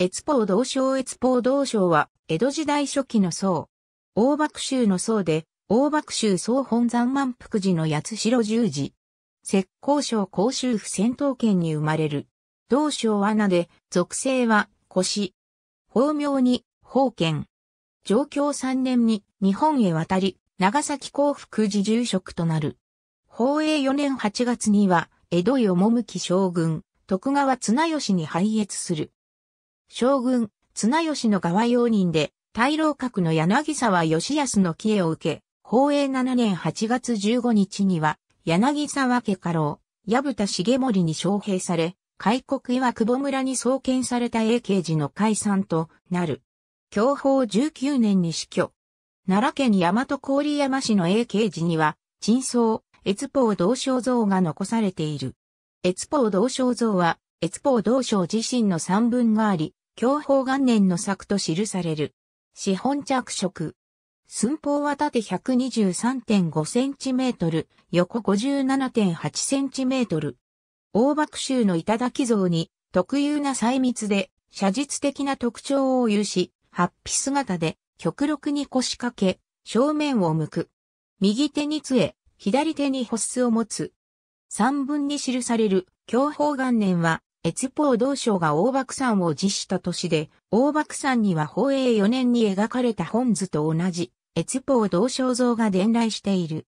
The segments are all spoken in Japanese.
越宝道省越宝道省は、江戸時代初期の僧。大幕州の僧で、大幕州総本山満腹寺の八代十字。浙江省甲州府戦闘圏に生まれる。道省は名で、属性は、腰。法名に、法県。上京三年に、日本へ渡り、長崎幸福寺住職となる。法営四年八月には、江戸よもむき将軍、徳川綱吉に拝謁する。将軍、綱吉の側用人で、大老閣の柳沢義康の帰依を受け、宝永7年8月15日には、柳沢家家老、矢蓋重盛に招聘され、開国岩久保村に創建された永慶寺の解散となる。享保19年に死去。奈良県大和郡山市の永慶寺には、陳僧、越宝道肖像が残されている。越宝道肖像は、越宝道省自身の三文があり、享保元年の作と記される。資本着色。寸法は縦123.5センチメートル、横57.8センチメートル。大幕州の頂像に特有な細密で写実的な特徴を有し、八皮姿で極力に腰掛け、正面を向く。右手に杖、左手に保スを持つ。三文に記される享保元年は越宝道省が大爆山を実施した年で、大爆山には宝永4年に描かれた本図と同じ、越宝道省像が伝来している。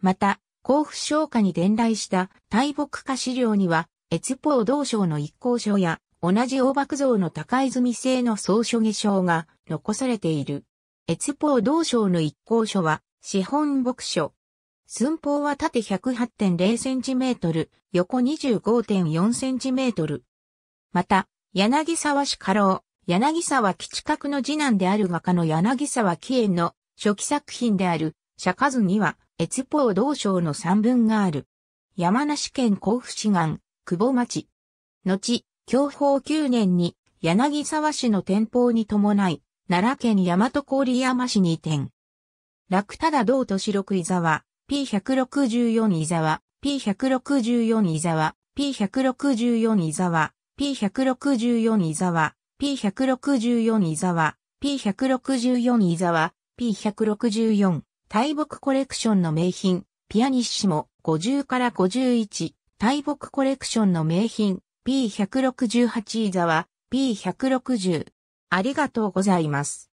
また、甲府商家に伝来した大木化資料には、越宝道省の一行書や、同じ大爆像の高泉製の総書下書が残されている。越宝道省の一行書は、資本牧書、寸法は縦 108.0cm、横 25.4cm。また、柳沢氏家老、柳沢基地角の次男である画家の柳沢紀園の初期作品である、釈迦図には、越方道章の三文がある。山梨県甲府市岸、久保町。後、享保9年に、柳沢市の天保に伴い、奈良県大和郡山市に移転。楽ただ道と白井沢、P164 伊沢、P164 伊沢、P164 伊沢、P164 伊沢、P164 伊沢、P164 伊沢、P164、大木コレクションの名品、ピアニッシモ、50から51、大木コレクションの名品、P168 伊沢、P160。ありがとうございます。